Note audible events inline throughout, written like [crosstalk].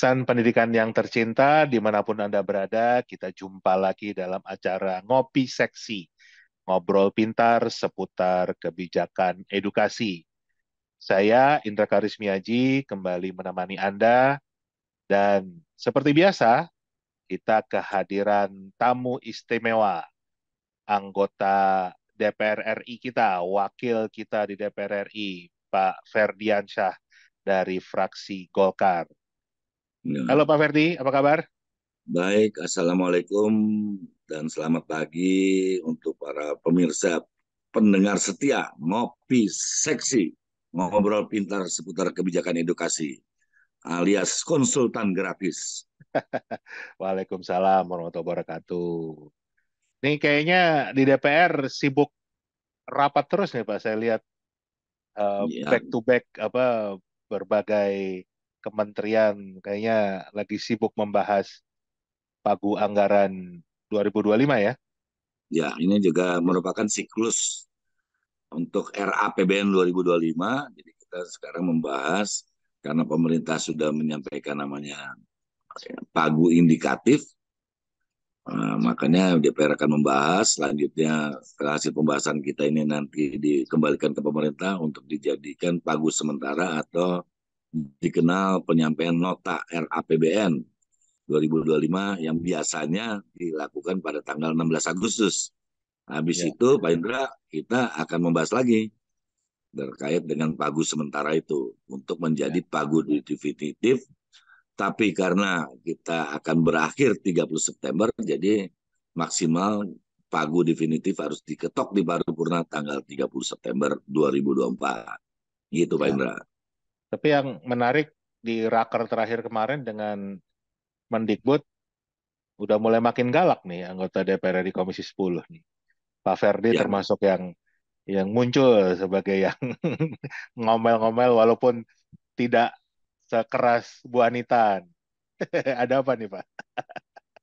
Insan pendidikan yang tercinta, dimanapun Anda berada, kita jumpa lagi dalam acara Ngopi Seksi, ngobrol pintar seputar kebijakan edukasi. Saya Indra Karismiaji kembali menemani Anda, dan seperti biasa, kita kehadiran tamu istimewa, anggota DPR RI kita, wakil kita di DPR RI, Pak Ferdiansyah dari fraksi Golkar. Iya. Halo Pak Ferdi, apa kabar? Baik, Assalamualaikum dan selamat pagi untuk para pemirsa pendengar setia Ngopi Seksi Ngobrol Pintar seputar kebijakan edukasi alias konsultan grafis. [laughs] Waalaikumsalam warahmatullahi wabarakatuh. Ini kayaknya di DPR sibuk rapat terus nih ya, Pak, saya lihat uh, ya. back to back apa berbagai kementerian kayaknya lagi sibuk membahas pagu anggaran 2025 ya. Ya, ini juga merupakan siklus untuk RAPBN 2025. Jadi kita sekarang membahas karena pemerintah sudah menyampaikan namanya pagu indikatif. Eh, makanya DPR akan membahas selanjutnya hasil pembahasan kita ini nanti dikembalikan ke pemerintah untuk dijadikan pagu sementara atau dikenal penyampaian nota RAPBN 2025 yang biasanya dilakukan pada tanggal 16 Agustus. Habis ya. itu Pak Indra kita akan membahas lagi terkait dengan pagu sementara itu untuk menjadi ya. pagu definitif tapi karena kita akan berakhir 30 September jadi maksimal pagu definitif harus diketok di paripurna tanggal 30 September 2024. Gitu ya. Pak Indra. Tapi yang menarik di raker terakhir kemarin dengan Mendikbud udah mulai makin galak nih anggota DPR di Komisi 10 nih. Pak Ferdi ya. termasuk yang yang muncul sebagai yang [laughs] ngomel-ngomel walaupun tidak sekeras Bu Anita [laughs] Ada apa nih Pak?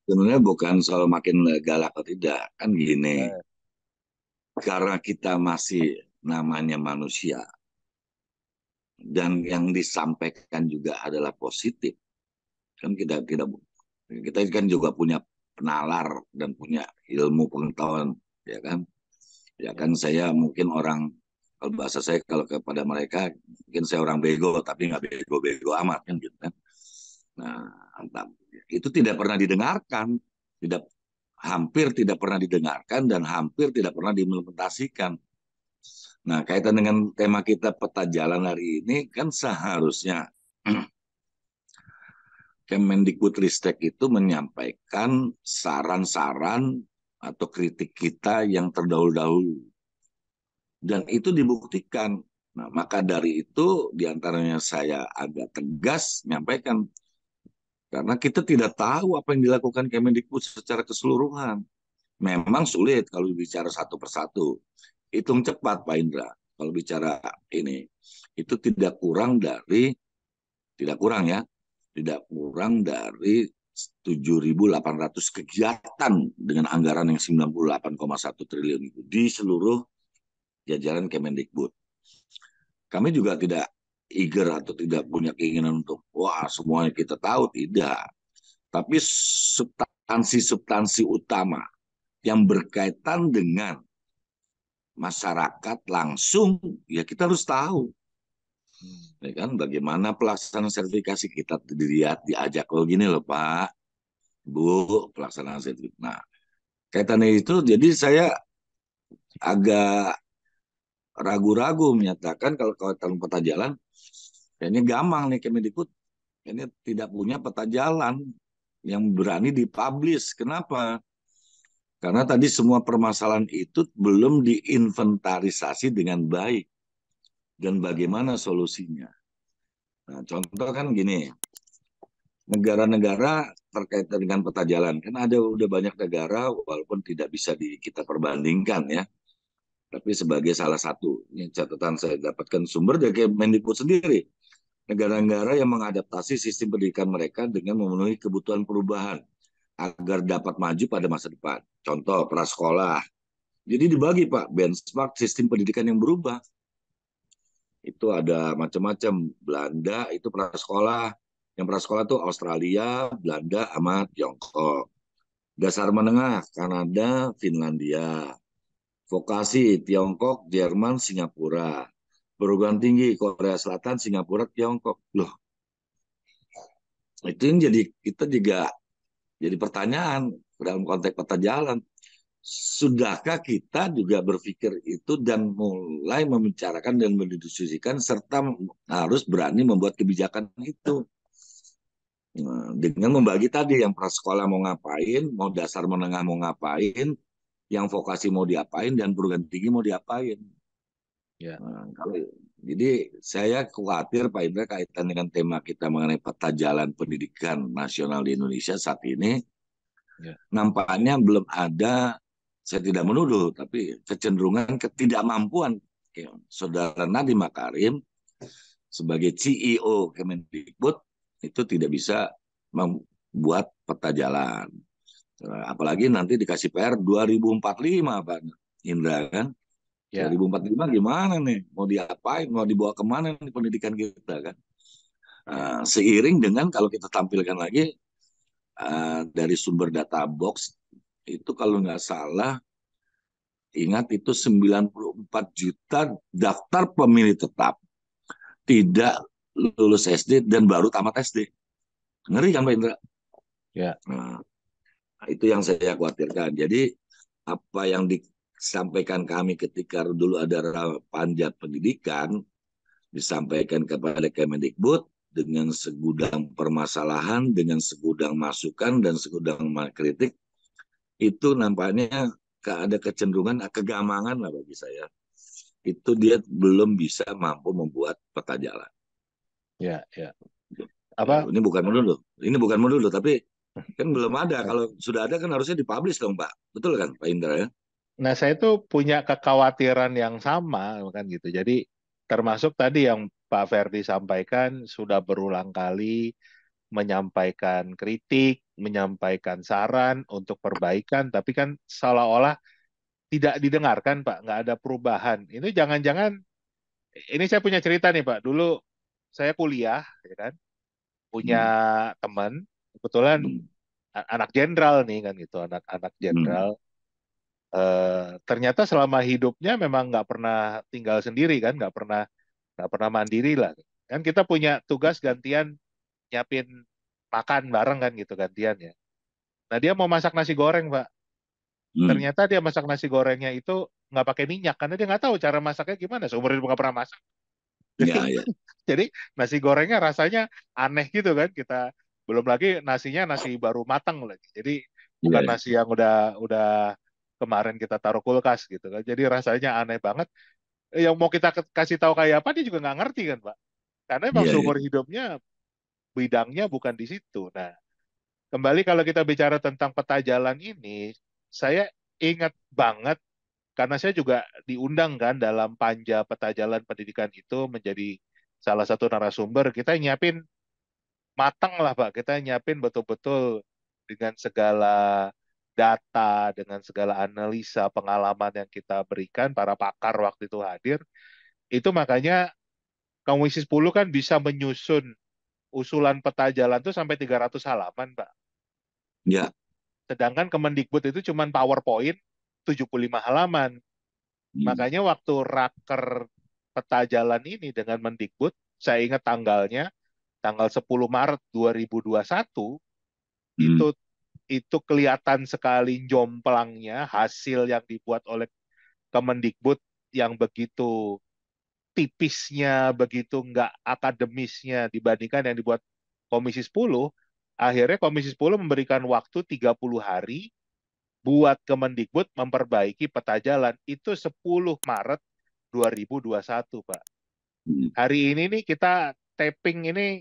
Sebenarnya bukan soal makin galak atau tidak, kan gini. Ya. Karena kita masih namanya manusia, dan yang disampaikan juga adalah positif kan kita tidak kita kan juga punya penalar dan punya ilmu pengetahuan ya kan ya kan saya mungkin orang kalau bahasa saya kalau kepada mereka mungkin saya orang bego tapi nggak bego-bego amat kan gitu kan nah itu tidak pernah didengarkan tidak hampir tidak pernah didengarkan dan hampir tidak pernah diimplementasikan Nah, kaitan dengan tema kita peta jalan hari ini kan seharusnya [clears throat] Kemendikbudristek itu menyampaikan saran-saran atau kritik kita yang terdahulu-dahulu. Dan itu dibuktikan. Nah, maka dari itu diantaranya saya agak tegas menyampaikan karena kita tidak tahu apa yang dilakukan Kemendikbud secara keseluruhan. Memang sulit kalau bicara satu persatu hitung cepat Pak Indra kalau bicara ini itu tidak kurang dari tidak kurang ya tidak kurang dari 7.800 kegiatan dengan anggaran yang 98,1 triliun itu di seluruh jajaran Kemendikbud. Kami juga tidak eager atau tidak punya keinginan untuk wah semuanya kita tahu tidak. Tapi substansi-substansi utama yang berkaitan dengan masyarakat langsung ya kita harus tahu hmm. ya kan bagaimana pelaksanaan sertifikasi kita dilihat diajak lo oh gini loh pak bu pelaksanaan sertifikasi nah kaitannya itu jadi saya agak ragu-ragu menyatakan kalau kawasan peta jalan ini gampang nih Kemendikbud ini tidak punya peta jalan yang berani dipublish kenapa karena tadi semua permasalahan itu belum diinventarisasi dengan baik. Dan bagaimana solusinya? Nah, contoh kan gini, negara-negara terkait dengan peta jalan kan ada udah banyak negara walaupun tidak bisa di, kita perbandingkan ya tapi sebagai salah satu ini catatan saya dapatkan sumber dari Mendikbud sendiri negara-negara yang mengadaptasi sistem pendidikan mereka dengan memenuhi kebutuhan perubahan agar dapat maju pada masa depan Contoh prasekolah. Jadi dibagi Pak benchmark sistem pendidikan yang berubah. Itu ada macam-macam. Belanda itu prasekolah. Yang prasekolah itu Australia, Belanda, sama Tiongkok. Dasar menengah Kanada, Finlandia. Vokasi Tiongkok, Jerman, Singapura. Perguruan tinggi Korea Selatan, Singapura, Tiongkok. Loh, itu yang jadi kita juga jadi pertanyaan dalam konteks peta jalan sudahkah kita juga berpikir itu dan mulai membicarakan dan mendiskusikan serta harus berani membuat kebijakan itu nah, dengan membagi tadi yang prasekolah mau ngapain, mau dasar menengah mau ngapain, yang vokasi mau diapain dan perguruan tinggi mau diapain. Ya. Nah, jadi saya khawatir Pak Indra kaitan dengan tema kita mengenai peta jalan pendidikan nasional di Indonesia saat ini Ya. nampaknya belum ada saya tidak menuduh tapi kecenderungan ketidakmampuan ya, saudara Nadi Makarim sebagai CEO Kemendikbud itu tidak bisa membuat peta jalan. Eh, apalagi nanti dikasih PR 2045 Pak Indra kan. Ya. 2045 gimana nih? Mau diapain? Mau dibawa kemana nih pendidikan kita kan? Uh, seiring dengan kalau kita tampilkan lagi uh, dari sumber data box itu kalau nggak salah ingat itu 94 juta daftar pemilih tetap tidak lulus SD dan baru tamat SD. Ngeri kan Pak Indra? Ya. Nah, itu yang saya khawatirkan. Jadi apa yang disampaikan kami ketika dulu ada panjat pendidikan disampaikan kepada Kemendikbud dengan segudang permasalahan, dengan segudang masukan dan segudang kritik, itu nampaknya ada kecenderungan eh, kegamangan lah bagi saya. Itu dia belum bisa mampu membuat peta jalan. Ya, ya. ya Apa? Ini bukan menuduh. Ini bukan menuduh, tapi [laughs] kan belum ada. Kalau sudah ada kan harusnya dipublish dong, Pak. Betul kan, Pak Indra ya? Nah, saya itu punya kekhawatiran yang sama, kan gitu. Jadi termasuk tadi yang Pak Ferdi sampaikan sudah berulang kali menyampaikan kritik, menyampaikan saran untuk perbaikan, tapi kan seolah-olah tidak didengarkan, Pak. Nggak ada perubahan. Ini jangan-jangan, ini saya punya cerita nih, Pak. Dulu saya kuliah, ya kan, punya hmm. teman, kebetulan hmm. anak jenderal nih kan gitu, anak-anak hmm. jenderal. Hmm. Uh, ternyata selama hidupnya memang nggak pernah tinggal sendiri kan, nggak pernah nggak pernah mandiri lah kan kita punya tugas gantian nyiapin makan bareng kan gitu gantian ya nah dia mau masak nasi goreng pak hmm. ternyata dia masak nasi gorengnya itu nggak pakai minyak karena dia nggak tahu cara masaknya gimana seumur hidup nggak pernah masak iya, jadi, ya, ya. [laughs] jadi nasi gorengnya rasanya aneh gitu kan kita belum lagi nasinya nasi baru matang lagi jadi iya, bukan ya. nasi yang udah udah kemarin kita taruh kulkas gitu kan jadi rasanya aneh banget yang mau kita kasih tahu kayak apa dia juga nggak ngerti kan pak karena memang yeah, iya. seumur yeah. hidupnya bidangnya bukan di situ nah kembali kalau kita bicara tentang peta jalan ini saya ingat banget karena saya juga diundang kan dalam panja peta jalan pendidikan itu menjadi salah satu narasumber kita nyiapin matang lah pak kita nyiapin betul-betul dengan segala data, dengan segala analisa pengalaman yang kita berikan, para pakar waktu itu hadir, itu makanya Komisi 10 kan bisa menyusun usulan peta jalan itu sampai 300 halaman, Pak. Ya. Sedangkan Kemendikbud itu cuma PowerPoint 75 halaman. Hmm. Makanya waktu raker peta jalan ini dengan Mendikbud, saya ingat tanggalnya, tanggal 10 Maret 2021, hmm. itu itu kelihatan sekali jomplangnya hasil yang dibuat oleh Kemendikbud yang begitu tipisnya, begitu nggak akademisnya dibandingkan yang dibuat Komisi 10, akhirnya Komisi 10 memberikan waktu 30 hari buat Kemendikbud memperbaiki peta jalan. Itu 10 Maret 2021, Pak. Hmm. Hari ini nih kita taping ini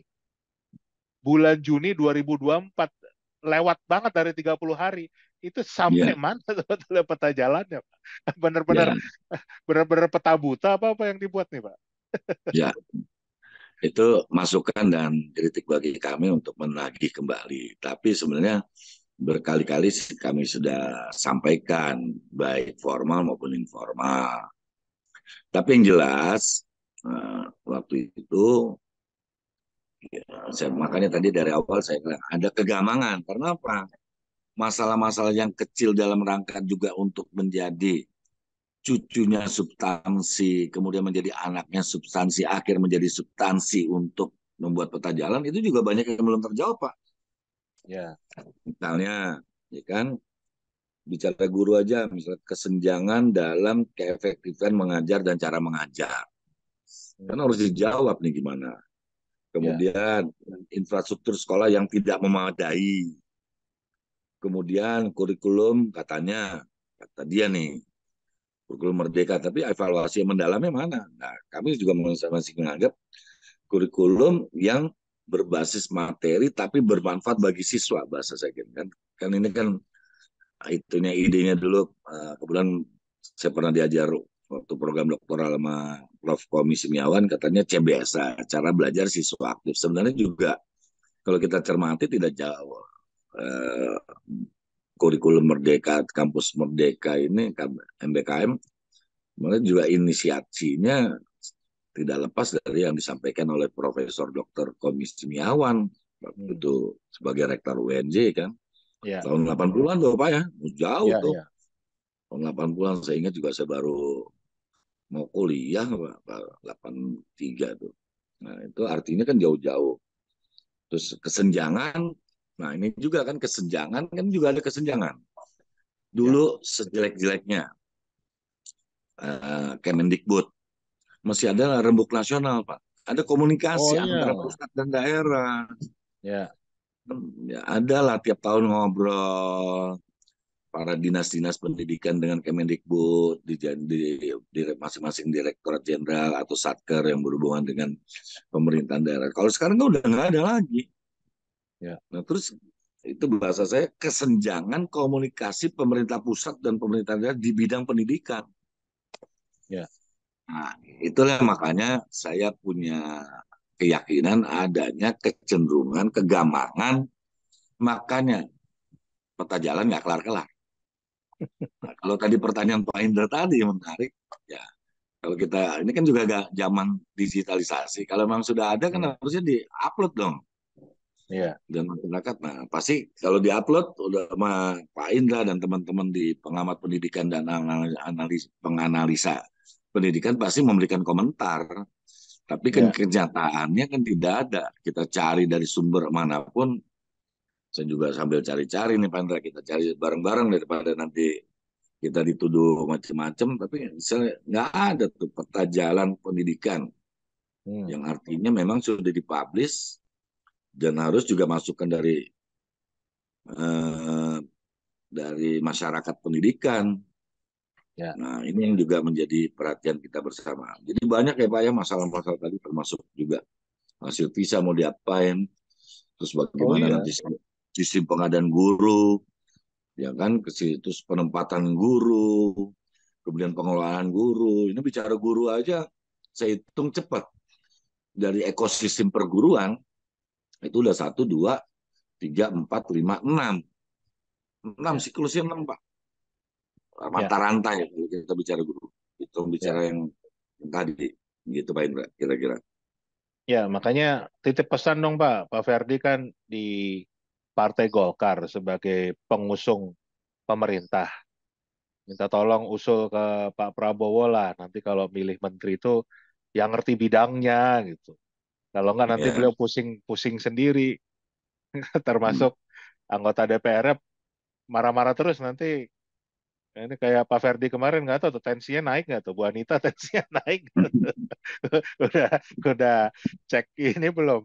bulan Juni 2024 lewat banget dari 30 hari itu sampai yeah. mana [laughs] sebetulnya peta jalannya pak benar-benar benar iya. [laughs] benar-benar peta buta apa apa yang dibuat nih pak ya yeah. itu masukan dan kritik bagi kami untuk menagih kembali tapi sebenarnya berkali-kali kami sudah sampaikan baik formal maupun informal tapi yang jelas eh, waktu itu Iya, saya, makanya tadi dari awal saya bilang ada kegamangan. Karena apa? Masalah-masalah yang kecil dalam rangka juga untuk menjadi cucunya substansi, kemudian menjadi anaknya substansi, akhir menjadi substansi untuk membuat peta jalan itu juga banyak yang belum terjawab, Pak. Ya. Misalnya, ya kan bicara guru aja, misalnya kesenjangan dalam keefektifan mengajar dan cara mengajar. Kan harus dijawab nih gimana. Ya. Kemudian ya. infrastruktur sekolah yang tidak memadai. Kemudian kurikulum katanya kata dia nih kurikulum merdeka tapi evaluasi yang mendalamnya mana? Nah, kami juga masih menganggap kurikulum yang berbasis materi tapi bermanfaat bagi siswa bahasa saya kan kan ini kan ah, itunya idenya dulu ah, kemudian saya pernah diajar waktu program doktoral sama Prof. Komi Simiawan katanya CBS, cara belajar siswa aktif. Sebenarnya juga kalau kita cermati tidak jauh. Eh, kurikulum merdeka, kampus merdeka ini MBKM sebenarnya juga inisiasinya tidak lepas dari yang disampaikan oleh Profesor Dr. Komi Simiawan waktu hmm. itu sebagai rektor UNJ kan. Ya. Tahun 80-an tuh Pak ya, jauh ya, tuh. Ya tahun 80-an saya ingat juga saya baru mau kuliah delapan tiga tuh nah itu artinya kan jauh-jauh terus kesenjangan nah ini juga kan kesenjangan kan juga ada kesenjangan dulu ya. sejelek-jeleknya uh, Kemendikbud masih ada rembuk nasional pak ada komunikasi oh, iya. antara pusat dan daerah ya. Hmm, ya ada lah tiap tahun ngobrol para dinas-dinas pendidikan dengan Kemendikbud di, di, di masing-masing direktorat jenderal atau satker yang berhubungan dengan pemerintahan daerah. Kalau sekarang kan udah nggak ada lagi. Ya. Nah terus itu bahasa saya kesenjangan komunikasi pemerintah pusat dan pemerintah daerah di bidang pendidikan. Ya. Nah itulah makanya saya punya keyakinan adanya kecenderungan kegamangan makanya peta jalan nggak kelar-kelar. Nah, kalau tadi pertanyaan Pak Indra tadi menarik, ya kalau kita ini kan juga agak zaman digitalisasi. Kalau memang sudah ada kan hmm. harusnya diupload dong. Iya. Dan masyarakat, nah pasti kalau diupload udah sama Pak Indra dan teman-teman di pengamat pendidikan dan analis penganalisa pendidikan pasti memberikan komentar. Tapi kan ya. kenyataannya kan tidak ada. Kita cari dari sumber manapun saya juga sambil cari-cari nih Pandra kita cari bareng-bareng daripada nanti kita dituduh macam-macam tapi nggak ada tuh peta jalan pendidikan hmm. yang artinya memang sudah dipublish dan harus juga masukan dari eh, dari masyarakat pendidikan Ya. Nah, ini yang juga menjadi perhatian kita bersama. Jadi banyak ya Pak ya masalah-masalah tadi termasuk juga hasil visa mau diapain, terus bagaimana oh, iya. nanti sistem pengadaan guru, ya kan, ke situ penempatan guru, kemudian pengelolaan guru. Ini bicara guru aja, saya hitung cepat dari ekosistem perguruan itu udah satu, dua, tiga, empat, lima, enam, enam ya. siklusnya enam pak mata ya. rantai kita bicara guru itu bicara ya. yang, yang tadi gitu pak Indra kira-kira ya makanya titip pesan dong pak pak Ferdi kan di Partai Golkar sebagai pengusung pemerintah. Minta tolong usul ke Pak Prabowo lah nanti kalau milih menteri itu yang ngerti bidangnya gitu. Kalau enggak nanti iya. beliau pusing-pusing sendiri. [laughs] Termasuk hmm. anggota DPR marah-marah terus nanti nah, ini kayak Pak Ferdi kemarin nggak tahu tuh tensinya naik nggak tuh Bu Anita [laughs] tensinya naik [laughs] udah udah cek ini belum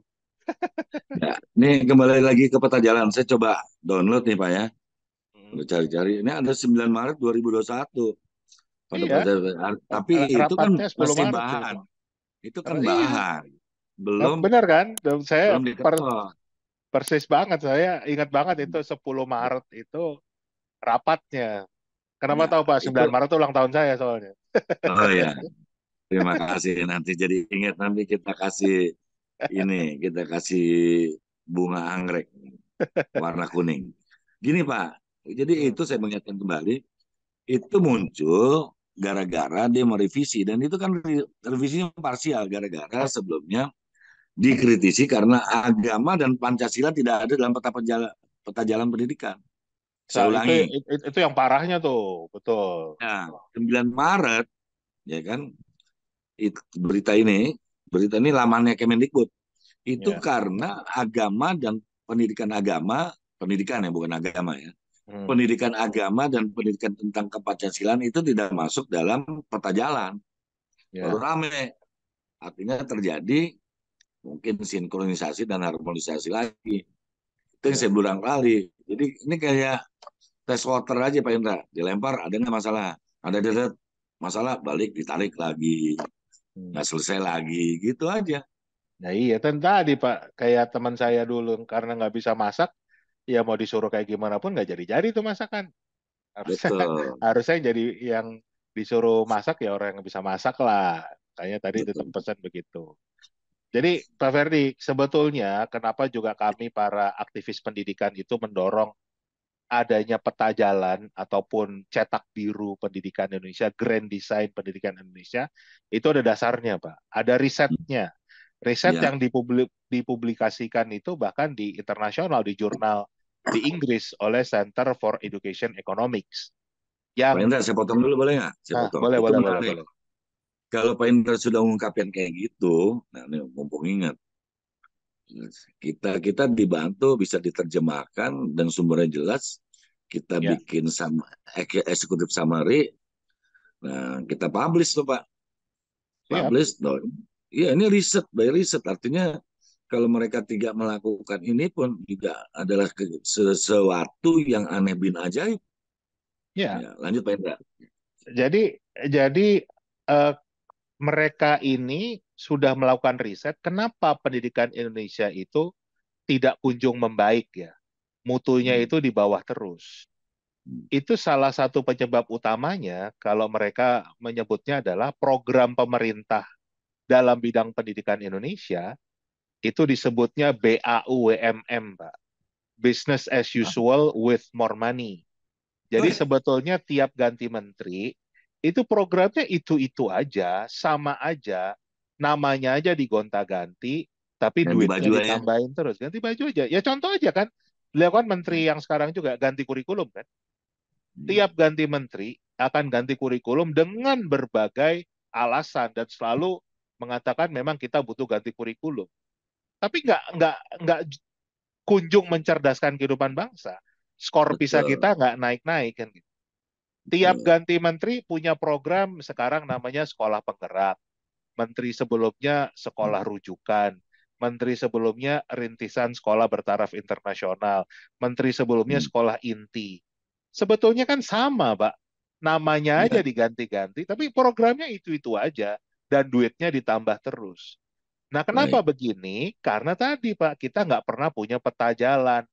Ya, nih kembali lagi ke peta jalan. Saya coba download nih Pak ya. Hmm. cari-cari. Ini ada 9 Maret 2021. Pada iya. pada, tapi Rapat itu kan masih Maret, bahan. Itu kan Rapat iya. bahan. Iya. Belum. Nah, benar kan? Dan saya belum per, persis banget saya ingat banget itu 10 Maret itu rapatnya. Kenapa nah, tahu Pak 9 itu... Maret itu ulang tahun saya soalnya. Oh ya. Terima kasih nanti jadi ingat nanti kita kasih ini kita kasih bunga anggrek warna kuning. Gini Pak, jadi hmm. itu saya mengingatkan kembali, itu muncul gara-gara dia merevisi dan itu kan revisinya parsial gara-gara sebelumnya dikritisi karena agama dan Pancasila tidak ada dalam peta penjala, peta jalan pendidikan. Saya nah, Itu, itu, itu yang parahnya tuh, betul. Nah, 9 Maret ya kan it, berita ini berita ini lamannya Kemendikbud itu yeah. karena agama dan pendidikan agama pendidikan ya bukan agama ya hmm. pendidikan agama dan pendidikan tentang kepancasilaan itu tidak masuk dalam peta jalan yeah. baru rame artinya terjadi mungkin sinkronisasi dan harmonisasi lagi itu yang iya. saya bilang kali jadi ini kayak tes water aja Pak Indra dilempar ada nggak masalah ada deret masalah balik ditarik lagi Hmm. nggak selesai lagi gitu aja. Nah iya kan tadi Pak kayak teman saya dulu karena nggak bisa masak, ya mau disuruh kayak gimana pun nggak jadi-jadi tuh masakan. Harusnya, kan Betul. harusnya jadi yang disuruh masak ya orang yang bisa masak lah. Kayaknya tadi Betul. tetap pesan begitu. Jadi Pak Ferdi, sebetulnya kenapa juga kami para aktivis pendidikan itu mendorong adanya peta jalan ataupun cetak biru pendidikan Indonesia, grand design pendidikan Indonesia, itu ada dasarnya, Pak. Ada risetnya. Riset yeah. yang dipublik, dipublikasikan itu bahkan di internasional, di jurnal di Inggris oleh Center for Education Economics. Yang... Pak Indra, saya potong dulu boleh nggak? Saya nah, potong. Boleh, boleh, boleh, boleh. Kalau Pak Indra sudah mengungkapkan kayak gitu, nah ini mumpung ingat, kita kita dibantu bisa diterjemahkan dan sumbernya jelas kita ya. bikin sama eksekutif summary nah kita publish tuh pak publish ya. ya ini riset by riset artinya kalau mereka tidak melakukan ini pun juga adalah sesuatu yang aneh bin ajaib ya, ya lanjut pak Indra jadi jadi uh, mereka ini sudah melakukan riset kenapa pendidikan Indonesia itu tidak kunjung membaik ya. Mutunya hmm. itu di bawah terus. Hmm. Itu salah satu penyebab utamanya kalau mereka menyebutnya adalah program pemerintah dalam bidang pendidikan Indonesia itu disebutnya BAWMM, Pak. Business as usual with more money. Jadi sebetulnya tiap ganti menteri itu programnya itu-itu aja, sama aja, namanya aja digonta-ganti, tapi ganti duitnya baju ditambahin ya. terus. Ganti baju aja. Ya contoh aja kan, beliau kan menteri yang sekarang juga ganti kurikulum kan. Hmm. Tiap ganti menteri akan ganti kurikulum dengan berbagai alasan dan selalu mengatakan memang kita butuh ganti kurikulum. Tapi nggak nggak nggak kunjung mencerdaskan kehidupan bangsa. Skor Betul. bisa kita nggak naik-naik kan gitu. Tiap hmm. ganti menteri punya program sekarang namanya sekolah penggerak. Menteri sebelumnya sekolah hmm. rujukan. Menteri sebelumnya rintisan sekolah bertaraf internasional. Menteri sebelumnya hmm. sekolah inti. Sebetulnya kan sama, Pak. Namanya aja iya. diganti-ganti, tapi programnya itu-itu aja. Dan duitnya ditambah terus. Nah, kenapa Baik. begini? Karena tadi, Pak, kita nggak pernah punya peta jalan.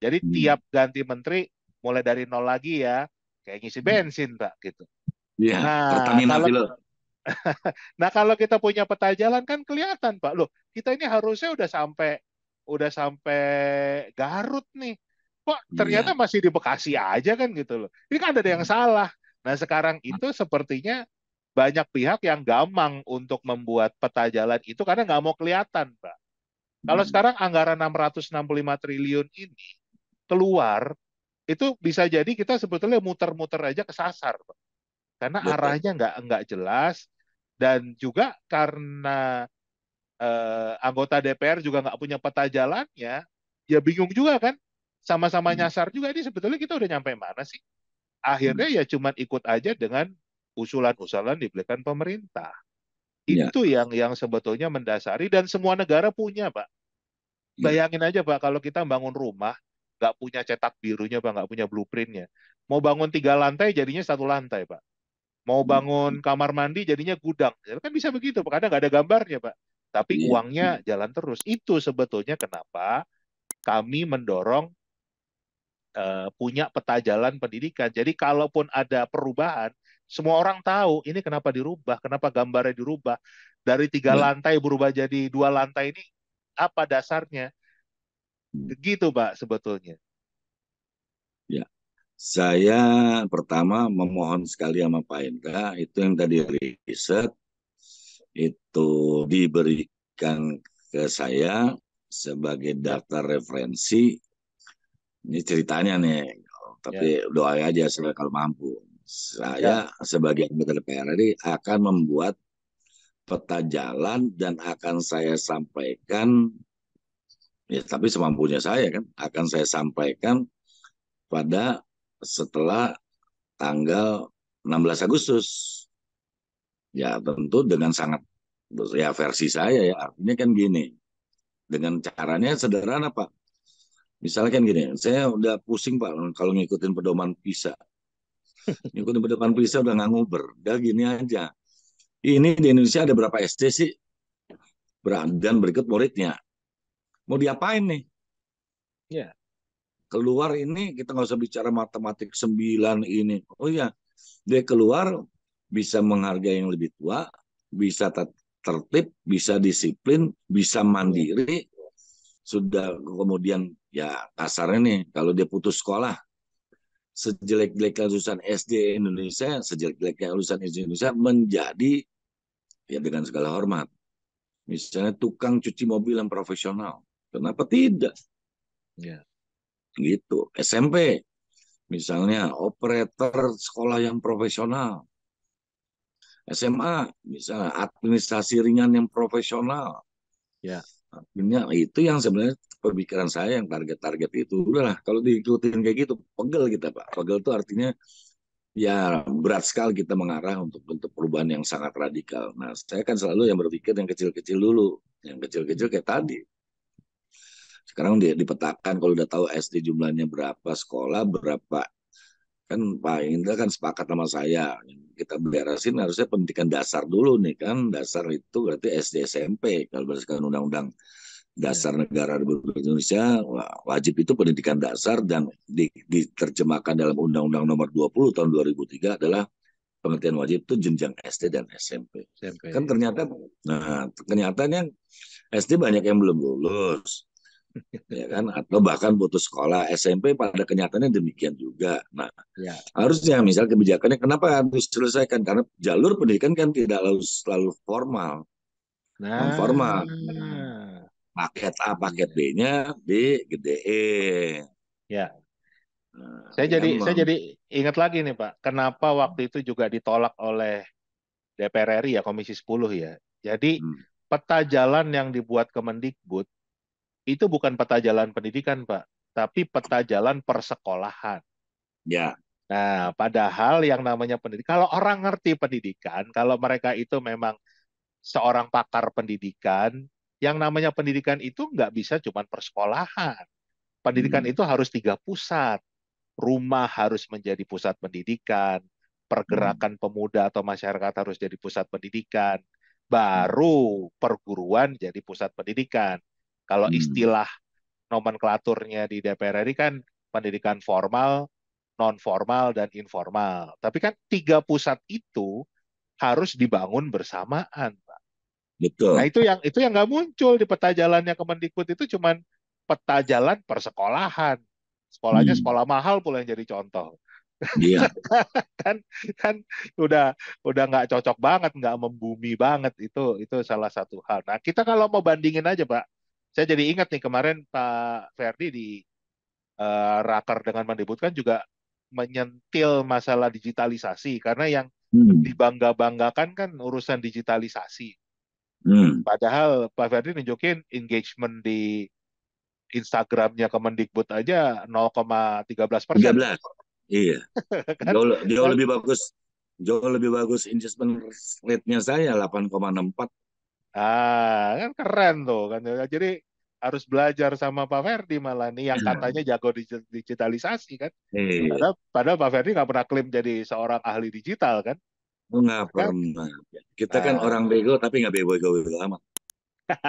Jadi hmm. tiap ganti menteri, mulai dari nol lagi ya, kayak ngisi bensin pak gitu. Iya. Nah, Pertamina kalau, lo. [laughs] nah kalau kita punya peta jalan kan kelihatan pak loh kita ini harusnya udah sampai udah sampai Garut nih kok iya. ternyata ya. masih di Bekasi aja kan gitu loh ini kan ada yang hmm. salah nah sekarang itu hmm. sepertinya banyak pihak yang gampang untuk membuat peta jalan itu karena nggak mau kelihatan pak kalau hmm. sekarang anggaran 665 triliun ini keluar itu bisa jadi kita sebetulnya muter-muter aja kesasar, Pak. Karena Betul. arahnya nggak nggak jelas dan juga karena eh, anggota DPR juga nggak punya peta jalannya, ya bingung juga kan. Sama-sama hmm. nyasar juga ini sebetulnya kita udah nyampe mana sih? Akhirnya hmm. ya cuman ikut aja dengan usulan-usulan diberikan pemerintah. Ya. Itu yang yang sebetulnya mendasari dan semua negara punya, Pak. Ya. Bayangin aja Pak kalau kita bangun rumah nggak punya cetak birunya pak nggak punya blueprintnya mau bangun tiga lantai jadinya satu lantai pak mau hmm. bangun kamar mandi jadinya gudang ya, kan bisa begitu pak kadang nggak ada gambarnya pak tapi yeah. uangnya jalan terus itu sebetulnya kenapa kami mendorong uh, punya peta jalan pendidikan jadi kalaupun ada perubahan semua orang tahu ini kenapa dirubah kenapa gambarnya dirubah dari tiga iya. lantai berubah jadi dua lantai ini apa dasarnya Begitu, hmm. Pak, sebetulnya. Ya. Saya pertama memohon sekali sama Pak Indra, itu yang tadi riset, itu diberikan ke saya sebagai daftar referensi. Ini ceritanya nih, tapi ya. doa aja saya kalau mampu. Saya ya. sebagai anggota DPR ini akan membuat peta jalan dan akan saya sampaikan Ya, tapi semampunya saya kan akan saya sampaikan pada setelah tanggal 16 Agustus. Ya tentu dengan sangat ya versi saya ya artinya kan gini. Dengan caranya sederhana Pak. Misalnya kan gini, saya udah pusing Pak kalau ngikutin pedoman PISA. [laughs] Ngikutin pedoman PISA udah nggak nguber. Udah gini aja. Ini di Indonesia ada berapa SD sih? Dan berikut muridnya mau diapain nih? Ya. Keluar ini kita nggak usah bicara matematik sembilan ini. Oh iya, dia keluar bisa menghargai yang lebih tua, bisa tertib, bisa disiplin, bisa mandiri. Iya. Sudah kemudian ya kasarnya nih kalau dia putus sekolah sejelek-jeleknya lulusan SD Indonesia, sejelek-jeleknya lulusan SD Indonesia menjadi ya dengan segala hormat. Misalnya tukang cuci mobil yang profesional. Kenapa tidak? Ya. Gitu. SMP misalnya operator sekolah yang profesional. SMA misalnya administrasi ringan yang profesional. Ya. Artinya itu yang sebenarnya pemikiran saya yang target-target itu udahlah kalau diikutin kayak gitu pegel kita pak pegel itu artinya ya berat sekali kita mengarah untuk bentuk perubahan yang sangat radikal. Nah saya kan selalu yang berpikir yang kecil-kecil dulu, yang kecil-kecil kayak tadi sekarang dia dipetakan kalau udah tahu SD jumlahnya berapa sekolah berapa kan Pak Indra kan sepakat sama saya kita beresin harusnya pendidikan dasar dulu nih kan dasar itu berarti SD SMP kalau berdasarkan undang-undang dasar iya. negara Republik Indonesia wajib itu pendidikan dasar dan diterjemahkan dalam undang-undang nomor 20 tahun 2003 adalah pengertian wajib itu jenjang SD dan SMP. SMP. Kan iya. ternyata nah kenyataannya SD banyak yang belum lulus ya kan atau bahkan putus sekolah SMP pada kenyataannya demikian juga nah ya. harusnya misal kebijakannya kenapa harus diselesaikan karena jalur pendidikan kan tidak lalu selalu formal nah. formal paket A paket iya. B-nya B gede E ya nah, saya ya jadi emang. saya jadi ingat lagi nih Pak kenapa waktu itu juga ditolak oleh DPR RI ya Komisi 10 ya jadi hmm. peta jalan yang dibuat Kemendikbud itu bukan peta jalan pendidikan, Pak, tapi peta jalan persekolahan. Ya. Nah, padahal yang namanya pendidikan, kalau orang ngerti pendidikan, kalau mereka itu memang seorang pakar pendidikan, yang namanya pendidikan itu nggak bisa cuma persekolahan. Pendidikan hmm. itu harus tiga pusat. Rumah harus menjadi pusat pendidikan, pergerakan hmm. pemuda atau masyarakat harus jadi pusat pendidikan, hmm. baru perguruan jadi pusat pendidikan. Kalau hmm. istilah nomenklaturnya di DPR ini kan pendidikan formal, non formal dan informal. Tapi kan tiga pusat itu harus dibangun bersamaan, Pak. Betul. Nah itu yang itu yang nggak muncul di peta jalannya Kemendikbud itu cuman peta jalan persekolahan. Sekolahnya hmm. sekolah mahal pula yang jadi contoh. Iya. [laughs] kan kan udah udah nggak cocok banget, nggak membumi banget itu itu salah satu hal. Nah kita kalau mau bandingin aja pak, saya jadi ingat nih kemarin Pak Ferdi di uh, raker dengan mendebutkan kan juga menyentil masalah digitalisasi karena yang hmm. dibangga-banggakan kan urusan digitalisasi. Hmm. Padahal Pak Ferdi nunjukin engagement di Instagramnya Kemendikbud aja 0,13 persen. 13, iya. [laughs] kan? jauh, jauh lebih bagus, jauh lebih bagus engagement rate-nya saya 8,64. Ah, kan keren tuh kan. Jadi harus belajar sama Pak Ferdi malah nih yang iya. katanya jago digitalisasi kan. Iya. Padahal, padahal Pak Ferdi nggak pernah klaim jadi seorang ahli digital kan. Nggak kan? pernah. Kita kan uh, orang bego tapi nggak bego-bego lama. [laughs]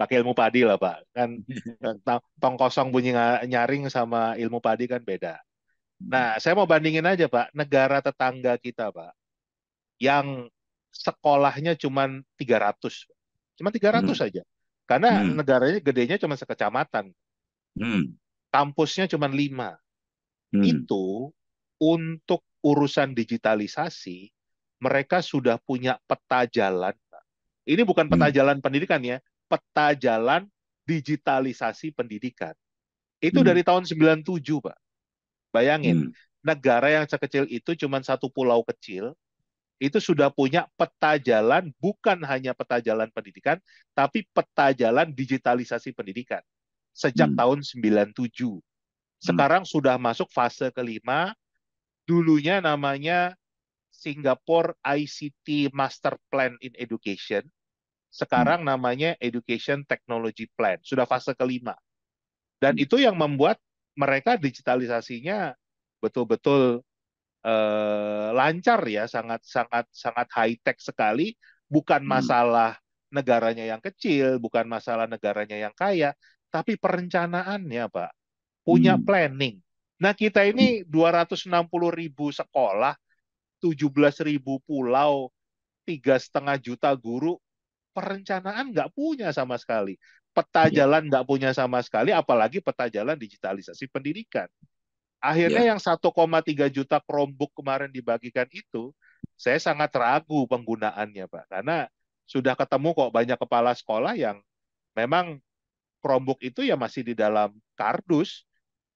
Pakai ilmu padi lah Pak. Kan [laughs] eh, tong kosong bunyi nyaring sama ilmu padi kan beda. Nah, hmm. saya mau bandingin aja Pak, negara tetangga kita Pak, yang sekolahnya cuma 300. Cuma 300 hmm. aja. Karena hmm. negaranya gedenya cuma sekecamatan. Hmm. Kampusnya cuma lima. Hmm. Itu untuk urusan digitalisasi, mereka sudah punya peta jalan. Ini bukan peta hmm. jalan pendidikan ya, peta jalan digitalisasi pendidikan. Itu hmm. dari tahun 97, Pak. Bayangin, hmm. negara yang sekecil itu cuma satu pulau kecil, itu sudah punya peta jalan, bukan hanya peta jalan pendidikan, tapi peta jalan digitalisasi pendidikan sejak hmm. tahun 97. Hmm. Sekarang hmm. sudah masuk fase kelima, dulunya namanya Singapore ICT Master Plan in Education, sekarang hmm. namanya Education Technology Plan, sudah fase kelima. Dan hmm. itu yang membuat mereka digitalisasinya betul-betul eh, lancar ya, sangat sangat sangat high tech sekali. Bukan hmm. masalah hmm. negaranya yang kecil, bukan masalah negaranya yang kaya, tapi perencanaannya, Pak. Punya hmm. planning. Nah, kita ini 260 hmm. ribu sekolah, 17 ribu pulau, tiga setengah juta guru, perencanaan nggak punya sama sekali. Peta iya. jalan nggak punya sama sekali, apalagi peta jalan digitalisasi pendidikan. Akhirnya ya. yang 1,3 juta Chromebook kemarin dibagikan itu, saya sangat ragu penggunaannya, Pak. Karena sudah ketemu kok banyak kepala sekolah yang memang Chromebook itu ya masih di dalam kardus,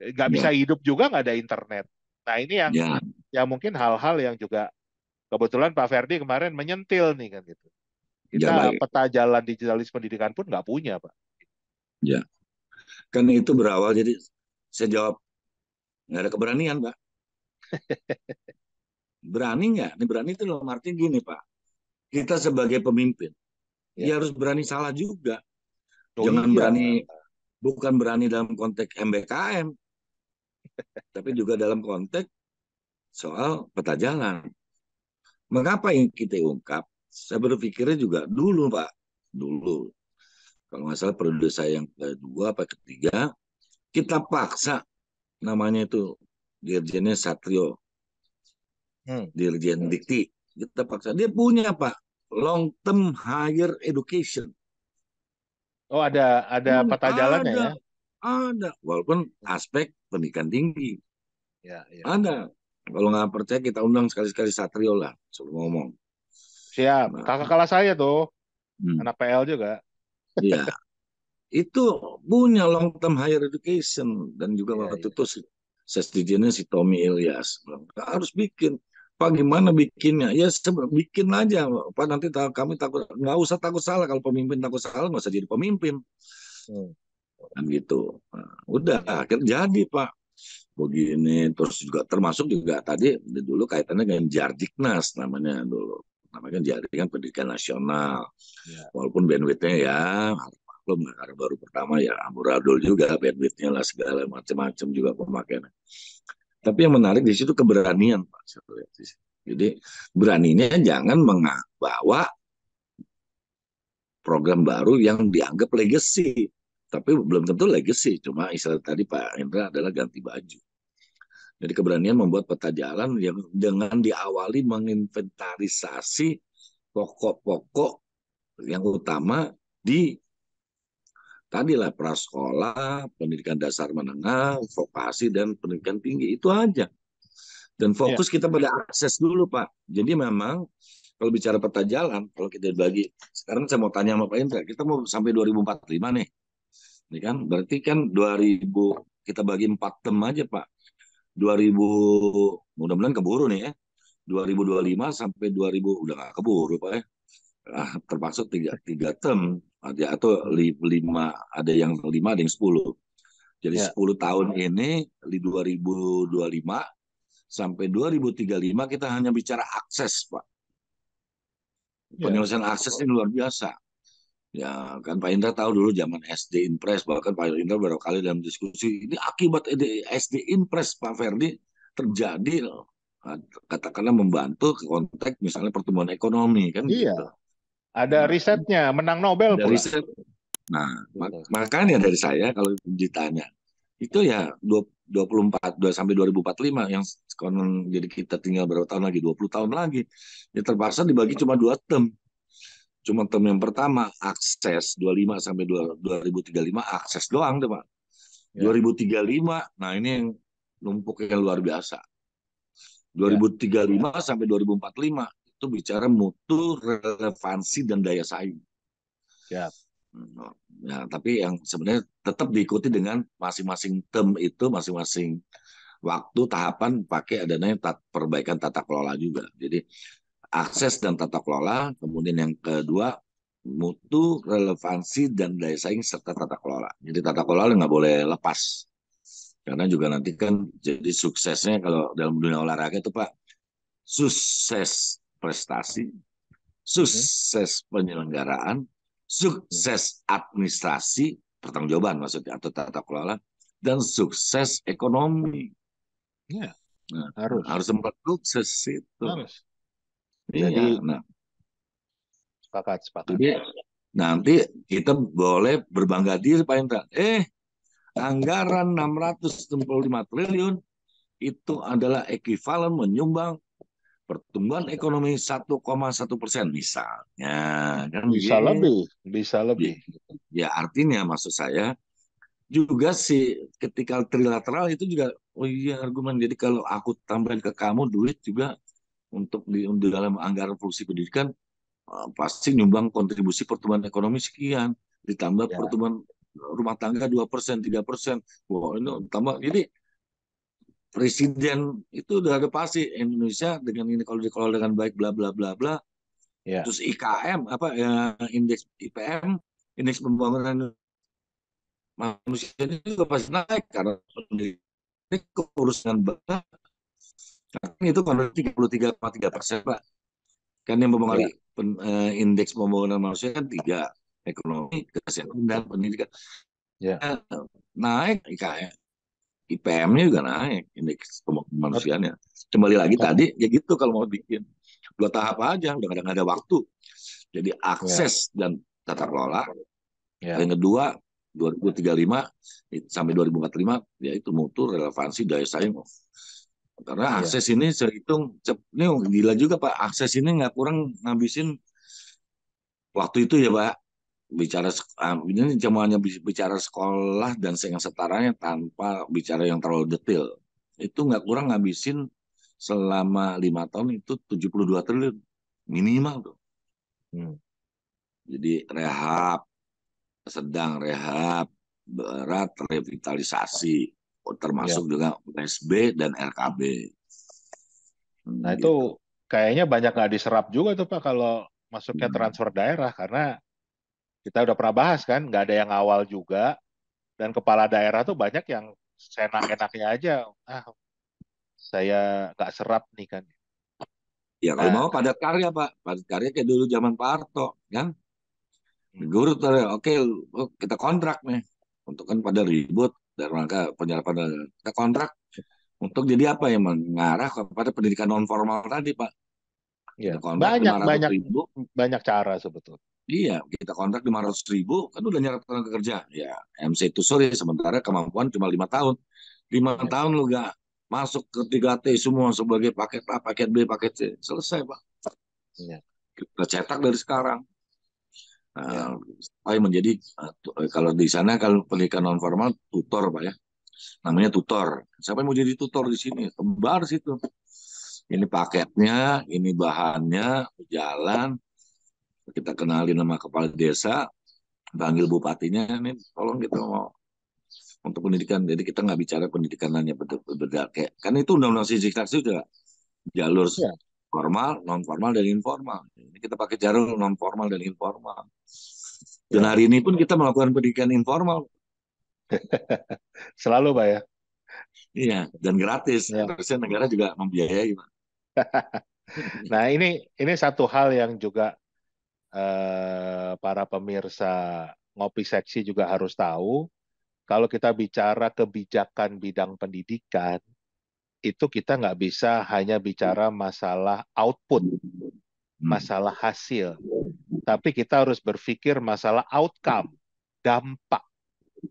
nggak bisa iya. hidup juga nggak ada internet. Nah ini yang iya. ya. yang mungkin hal-hal yang juga kebetulan Pak Ferdi kemarin menyentil nih kan gitu. Iya, Kita ya, peta jalan digitalis pendidikan pun nggak punya, Pak. Ya, kan itu berawal jadi saya jawab nggak ada keberanian pak [laughs] berani nggak ini berani itu loh Martin gini pak kita sebagai pemimpin ya, ya harus berani salah juga oh, jangan iya. berani bukan berani dalam konteks MBKM [laughs] tapi juga dalam konteks soal peta jalan mengapa yang kita ungkap saya berpikirnya juga dulu pak dulu kalau nggak salah periode saya yang kedua Pak, ketiga kita paksa namanya itu dirjennya Satrio hmm. dirjen Dikti kita paksa dia punya apa long term higher education oh ada ada hmm, peta jalannya ada, ya ada walaupun aspek pendidikan tinggi ya, ya. ada kalau nggak percaya kita undang sekali-sekali Satrio lah sebelum ngomong siap nah, kakak kalah saya tuh hmm. anak PL juga iya [laughs] itu punya long term higher education dan juga yeah, waktu yeah. itu sesdijennya si Tommy Ilyas harus bikin Pak gimana bikinnya? Ya bikin aja Pak nanti ta kami takut nggak usah takut salah kalau pemimpin takut salah nggak usah jadi pemimpin hmm. kan gitu. Nah, udah akhirnya jadi Pak begini terus juga termasuk juga tadi dulu kaitannya dengan Jardiknas namanya dulu namanya jaringan pendidikan nasional ya. walaupun bandwidthnya ya maklum lah karena baru pertama ya amburadul juga bandwidthnya lah segala macam-macam juga pemakaiannya tapi yang menarik di situ keberanian pak jadi beraninya jangan membawa program baru yang dianggap legacy tapi belum tentu legacy cuma istilah tadi pak Indra adalah ganti baju jadi keberanian membuat peta jalan yang dengan diawali menginventarisasi pokok-pokok yang utama di Tadilah prasekolah, pendidikan dasar menengah, vokasi dan pendidikan tinggi itu aja. Dan iya. fokus ya. kita pada akses dulu, Pak. Jadi memang kalau bicara peta jalan, kalau kita bagi, sekarang saya mau tanya sama Pak Indra, kita mau sampai 2045 nih. Ini kan berarti kan 2000 kita bagi 4 tem aja, Pak. 2000 mudah-mudahan keburu nih ya. 2025 sampai 2000 udah nggak keburu Pak ya. Nah, termasuk tiga tiga term ada atau lima ada yang lima ada yang sepuluh jadi ya. tahun ini di lima sampai dua ribu tiga lima kita hanya bicara akses, Pak. Ya. Penyelesaian ya. akses ini luar biasa. Ya, kan Pak Indra tahu dulu zaman SD Impres bahkan Pak Indra beberapa kali dalam diskusi ini akibat SD Impress Pak Ferdi terjadi katakanlah membantu konteks misalnya pertumbuhan ekonomi kan iya. gitu. Ada iya. risetnya, menang Nobel ada pula. Riset. Nah, mak makanya dari saya kalau ditanya, itu ya 24 2 sampai 2045 yang konon jadi kita tinggal berapa tahun lagi 20 tahun lagi ya terpaksa dibagi cuma dua term cuma term yang pertama akses 25 sampai 2035 akses doang deh Pak ya. 2035 nah ini yang numpuknya luar biasa 2035 ya. sampai 2045 itu bicara mutu, relevansi, dan daya saing. Ya. Nah, tapi yang sebenarnya tetap diikuti dengan masing-masing term itu, masing-masing waktu tahapan pakai adanya tat, perbaikan tata kelola juga. Jadi akses dan tata kelola, kemudian yang kedua mutu, relevansi, dan daya saing serta tata kelola. Jadi tata kelola nggak boleh lepas. Karena juga nanti kan jadi suksesnya kalau dalam dunia olahraga itu Pak, sukses prestasi, mm-hmm. sukses penyelenggaraan, sukses administrasi, pertanggungjawaban maksudnya atau tata kelola dan sukses ekonomi. Ya, nah, harus harus sempat sukses itu. Harus. Jadi, iya, Jadi, nah. sepakat, sepakat. Jadi nanti kita boleh berbangga diri Pak Indra. Eh, anggaran 665 triliun itu adalah ekivalen menyumbang pertumbuhan ekonomi 1,1 persen misalnya kan bisa ya, lebih bisa lebih ya, ya artinya maksud saya juga si ketika trilateral itu juga oh iya argumen jadi kalau aku tambahin ke kamu duit juga untuk di, di dalam anggaran fungsi pendidikan eh, pasti nyumbang kontribusi pertumbuhan ekonomi sekian ditambah ya. pertumbuhan rumah tangga dua persen tiga persen wow ini tambah jadi presiden itu udah ada pasti Indonesia dengan ini kalau dikelola dengan baik bla bla bla bla. Yeah. Terus IKM apa ya indeks IPM indeks pembangunan manusia ini juga pasti naik karena ini keurusan banget kan itu kan 33,3 persen pak kan yang mempengaruhi yeah. pen, uh, indeks pembangunan manusia kan tiga ekonomi kesehatan dan pendidikan ya. naik IKM IPM-nya juga naik indeks kemanusiaannya. Kembali lagi tadi ya gitu kalau mau bikin dua tahap aja udah kadang ada waktu. Jadi akses ya. dan tata kelola. Ya. Yang kedua 2035 sampai 2045 ya itu mutu relevansi daya saing karena ya. akses ya. ini sehitung hitung ini gila juga pak akses ini nggak kurang ngabisin waktu itu ya pak bicara ah, ini cuma bicara sekolah dan yang setaranya tanpa bicara yang terlalu detail itu nggak kurang ngabisin selama lima tahun itu 72 triliun minimal tuh hmm. jadi rehab sedang rehab berat revitalisasi oh, termasuk ya. juga dan RKB nah gitu. itu kayaknya banyak nggak diserap juga tuh pak kalau masuknya hmm. transfer daerah karena kita udah pernah bahas kan nggak ada yang awal juga dan kepala daerah tuh banyak yang senang enaknya aja ah saya nggak serap nih kan ya kalau nah, mau padat karya pak padat karya kayak dulu zaman Pak Harto kan ya? guru tuh oke kita kontrak nih untuk kan pada ribut dan rangka penyerapan kita kontrak untuk jadi apa ya mengarah kepada pendidikan non formal tadi pak ya, banyak banyak ribu. banyak cara sebetulnya Iya, kita kontrak 500 ribu, kan udah nyerap tenaga kerja. Ya, MC itu sorry, sementara kemampuan cuma lima tahun. lima ya. tahun lu gak masuk ke 3T semua sebagai paket A, paket B, paket C. Selesai, Pak. Ya. Kita cetak dari sekarang. Nah, ya. menjadi, eh, eh, kalau di sana kalau pendidikan non formal, tutor, Pak ya. Namanya tutor. Siapa yang mau jadi tutor di sini? Kembar situ. Ini paketnya, ini bahannya, jalan, kita kenali nama kepala desa panggil bupatinya ini tolong kita mau untuk pendidikan jadi kita nggak bicara pendidikan hanya beda kayak kan itu undang-undang sisi saksi sudah jalur ya. formal non formal dan informal ini kita pakai jalur non formal dan informal dan ya. hari ini pun kita melakukan pendidikan informal [laughs] selalu pak ya iya dan gratis ya. harusnya negara juga membiayai pak [laughs] nah ini ini satu hal yang juga eh, para pemirsa ngopi seksi juga harus tahu kalau kita bicara kebijakan bidang pendidikan itu kita nggak bisa hanya bicara masalah output, masalah hasil, tapi kita harus berpikir masalah outcome, dampak.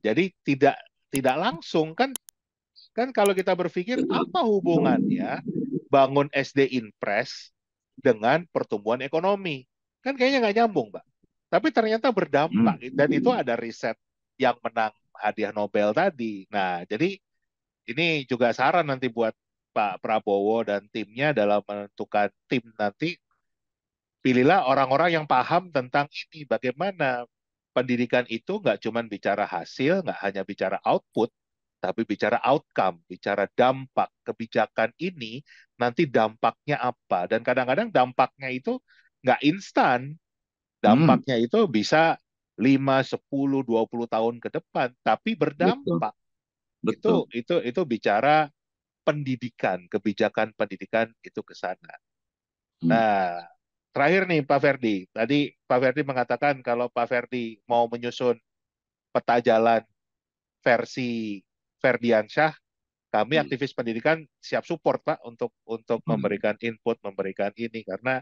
Jadi tidak tidak langsung kan kan kalau kita berpikir apa hubungannya bangun SD Impress dengan pertumbuhan ekonomi? Kan kayaknya nggak nyambung, Mbak. Tapi ternyata berdampak hmm. dan itu ada riset yang menang hadiah Nobel tadi. Nah, jadi ini juga saran nanti buat Pak Prabowo dan timnya dalam menentukan tim nanti pilihlah orang-orang yang paham tentang ini bagaimana pendidikan itu nggak cuma bicara hasil, nggak hanya bicara output, tapi bicara outcome, bicara dampak kebijakan ini nanti dampaknya apa dan kadang-kadang dampaknya itu nggak instan dampaknya hmm. itu bisa 5, 10, 20 tahun ke depan tapi berdampak. Betul. Betul. Itu itu itu bicara pendidikan, kebijakan pendidikan itu ke sana. Hmm. Nah, terakhir nih Pak Ferdi. Tadi Pak Ferdi mengatakan kalau Pak Ferdi mau menyusun peta jalan versi Ferdiansyah, kami hmm. aktivis pendidikan siap support Pak untuk untuk hmm. memberikan input, memberikan ini karena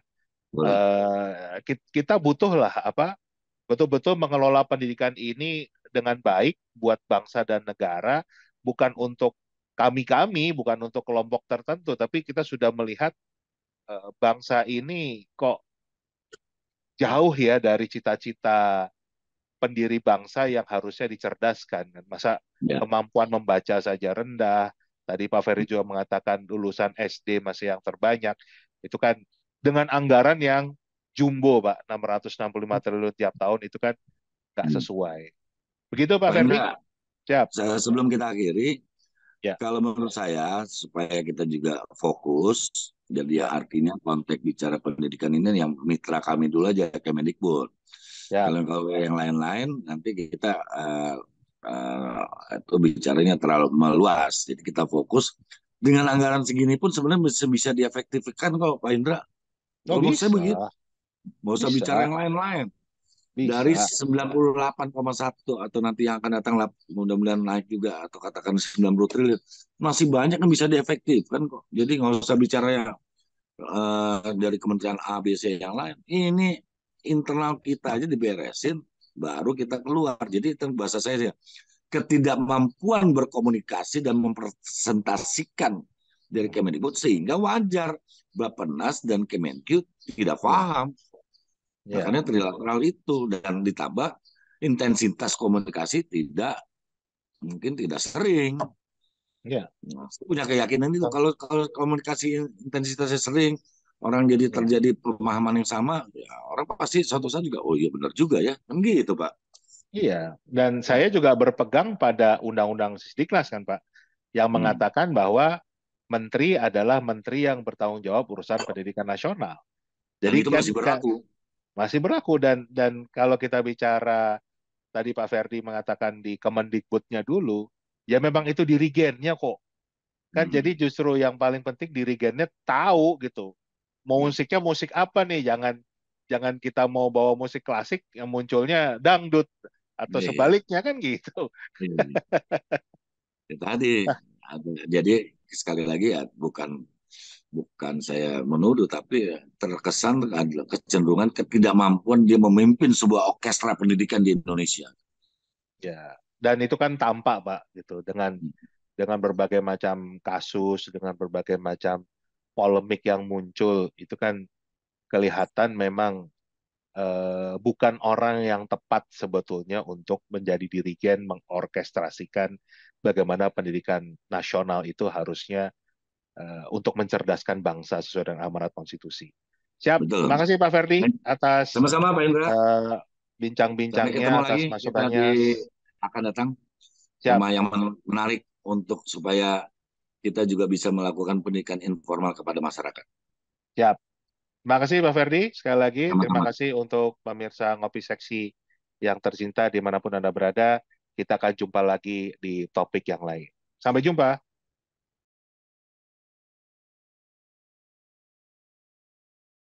uh, kita butuhlah apa betul-betul mengelola pendidikan ini dengan baik buat bangsa dan negara bukan untuk kami-kami bukan untuk kelompok tertentu tapi kita sudah melihat eh, bangsa ini kok jauh ya dari cita-cita pendiri bangsa yang harusnya dicerdaskan masa ya. kemampuan membaca saja rendah tadi Pak Ferry juga mengatakan lulusan SD masih yang terbanyak itu kan dengan anggaran yang jumbo Pak 665 hmm. triliun tiap tahun itu kan nggak hmm. sesuai. Begitu Pak Ferdi. Siap. Sebelum kita akhiri, ya. kalau menurut saya supaya kita juga fokus, jadi ya artinya konteks bicara pendidikan ini yang mitra kami dulu aja Kemendikbud. Ya. Kalau kalau yang lain-lain nanti kita uh, uh, itu bicaranya terlalu meluas, jadi kita fokus dengan anggaran segini pun sebenarnya bisa, bisa diefektifkan kok Pak Indra. Oh, Menurut saya begitu. Nggak usah bicara yang lain-lain. delapan Dari 98,1 atau nanti yang akan datang mudah-mudahan naik juga atau katakan 90 triliun. Masih banyak yang bisa diefektif, kan kok. Jadi nggak usah bicara yang uh, dari kementerian ABC yang lain. Ini internal kita aja diberesin baru kita keluar. Jadi itu bahasa saya sih ya, ketidakmampuan berkomunikasi dan mempresentasikan dari Kemendikbud sehingga wajar Nas dan Kemenkyu tidak iya. paham. Ya. Makanya trilateral itu dan ditambah intensitas komunikasi tidak mungkin tidak sering. Ya. Nah, punya keyakinan itu kalau kalau komunikasi intensitasnya sering orang jadi iya. terjadi pemahaman yang sama, ya orang pasti satu saat juga oh iya benar juga ya. Kan gitu, Pak. Iya, dan saya juga berpegang pada undang-undang Sisdiklas kan, Pak, yang hmm. mengatakan bahwa menteri adalah menteri yang bertanggung jawab urusan pendidikan nasional. Jadi itu kan masih berlaku. Masih berlaku dan dan kalau kita bicara tadi Pak Ferdi mengatakan di Kemendikbudnya dulu, ya memang itu dirigennya kok. Kan hmm. jadi justru yang paling penting dirigennya tahu gitu. Mau hmm. musiknya musik apa nih? Jangan jangan kita mau bawa musik klasik yang munculnya dangdut atau yeah, iya. sebaliknya yeah. kan gitu. Yeah. Iya. [laughs] ya, tadi nah. jadi sekali lagi ya bukan bukan saya menuduh tapi ya, terkesan adalah kecenderungan ketidakmampuan dia memimpin sebuah orkestra pendidikan di Indonesia. Ya, dan itu kan tampak Pak gitu dengan hmm. dengan berbagai macam kasus, dengan berbagai macam polemik yang muncul itu kan kelihatan memang eh, bukan orang yang tepat sebetulnya untuk menjadi dirigen mengorkestrasikan bagaimana pendidikan nasional itu harusnya uh, untuk mencerdaskan bangsa sesuai dengan amanat konstitusi. Siap. Betul. Terima kasih Pak Ferdi atas sama-sama Pak Indra. Uh, bincang-bincangnya atas lagi, masukannya akan datang Siap. yang menarik untuk supaya kita juga bisa melakukan pendidikan informal kepada masyarakat. Siap. Terima kasih Pak Ferdi sekali lagi. Sama-sama. Terima kasih untuk pemirsa Ngopi Seksi yang tercinta dimanapun Anda berada. Kita akan jumpa lagi di topik yang lain. Sampai jumpa.